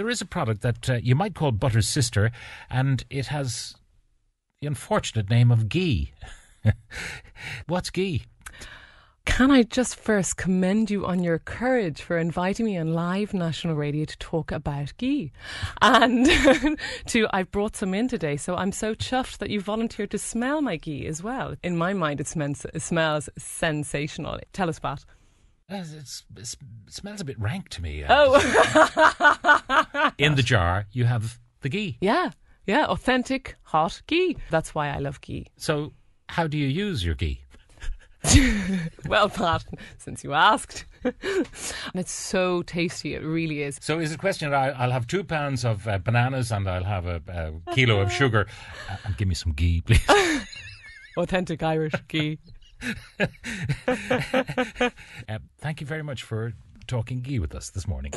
there is a product that uh, you might call Butter's Sister, and it has the unfortunate name of ghee. What's ghee? Can I just first commend you on your courage for inviting me on live national radio to talk about ghee? And to, I've brought some in today, so I'm so chuffed that you volunteered to smell my ghee as well. In my mind, it, smells, it smells sensational. Tell us, about. It's, uh, it's, it smells a bit rank to me. Uh, oh. in the jar, you have the ghee. Yeah, yeah, authentic hot ghee. That's why I love ghee. So, how do you use your ghee? well, pardon, since you asked. and it's so tasty, it really is. So, is it a question I'll have two pounds of uh, bananas and I'll have a, a kilo of sugar? Uh, and give me some ghee, please. Authentic Irish ghee. uh, thank you very much for talking ghee with us this morning.